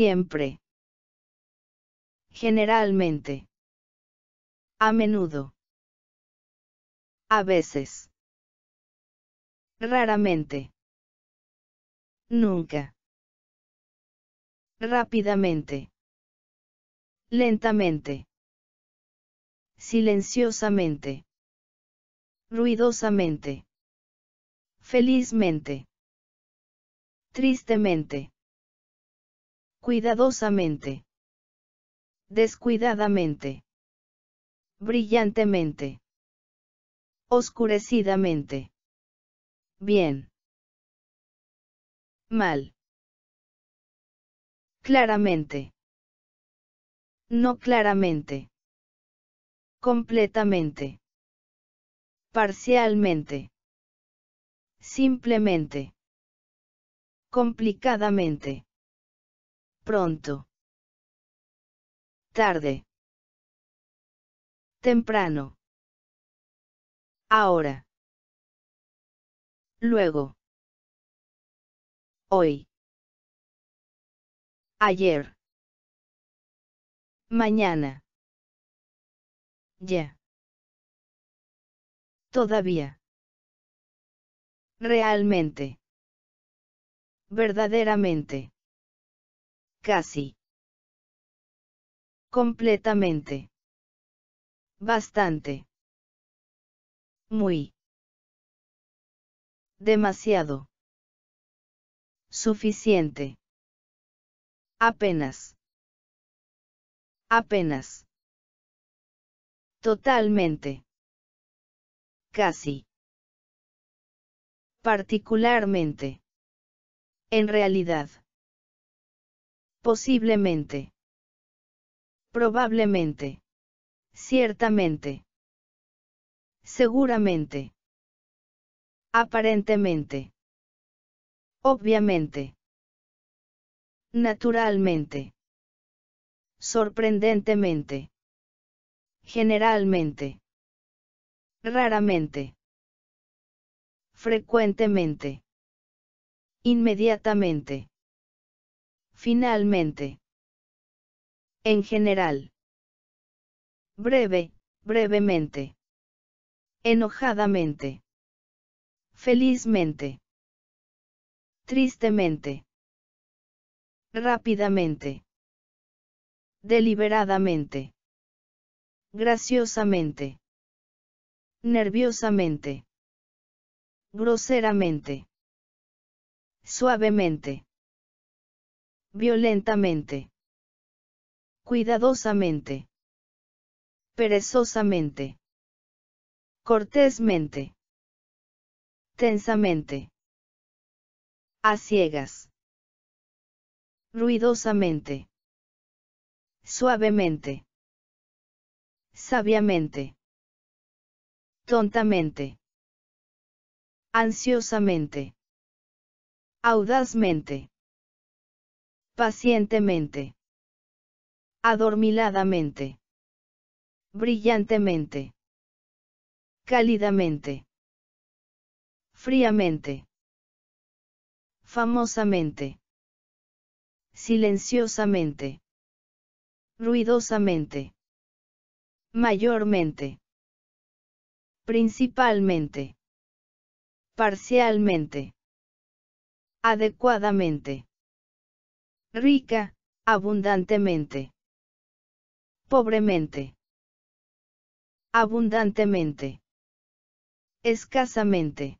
Siempre. Generalmente. A menudo. A veces. Raramente. Nunca. Rápidamente. Lentamente. Silenciosamente. Ruidosamente. Felizmente. Tristemente. Cuidadosamente. Descuidadamente. Brillantemente. Oscurecidamente. Bien. Mal. Claramente. No claramente. Completamente. Parcialmente. Simplemente. Complicadamente Pronto. Tarde. Temprano. Ahora. Luego. Hoy. Ayer. Mañana. Ya. Todavía. Realmente. Verdaderamente casi. Completamente. Bastante. Muy. Demasiado. Suficiente. Apenas. Apenas. Totalmente. Casi. Particularmente. En realidad. Posiblemente. Probablemente. Ciertamente. Seguramente. Aparentemente. Obviamente. Naturalmente. Sorprendentemente. Generalmente. Raramente. Frecuentemente. Inmediatamente. Finalmente. En general. Breve, brevemente. Enojadamente. Felizmente. Tristemente. Rápidamente. Deliberadamente. Graciosamente. Nerviosamente. Groseramente. Suavemente Violentamente. Cuidadosamente. Perezosamente. Cortésmente. Tensamente. A ciegas. Ruidosamente. Suavemente. Sabiamente. Tontamente. Ansiosamente. Audazmente. Pacientemente. Adormiladamente. Brillantemente. Cálidamente. Fríamente. Famosamente. Silenciosamente. Ruidosamente. Mayormente. Principalmente. Parcialmente. Adecuadamente rica, abundantemente. Pobremente. Abundantemente. Escasamente.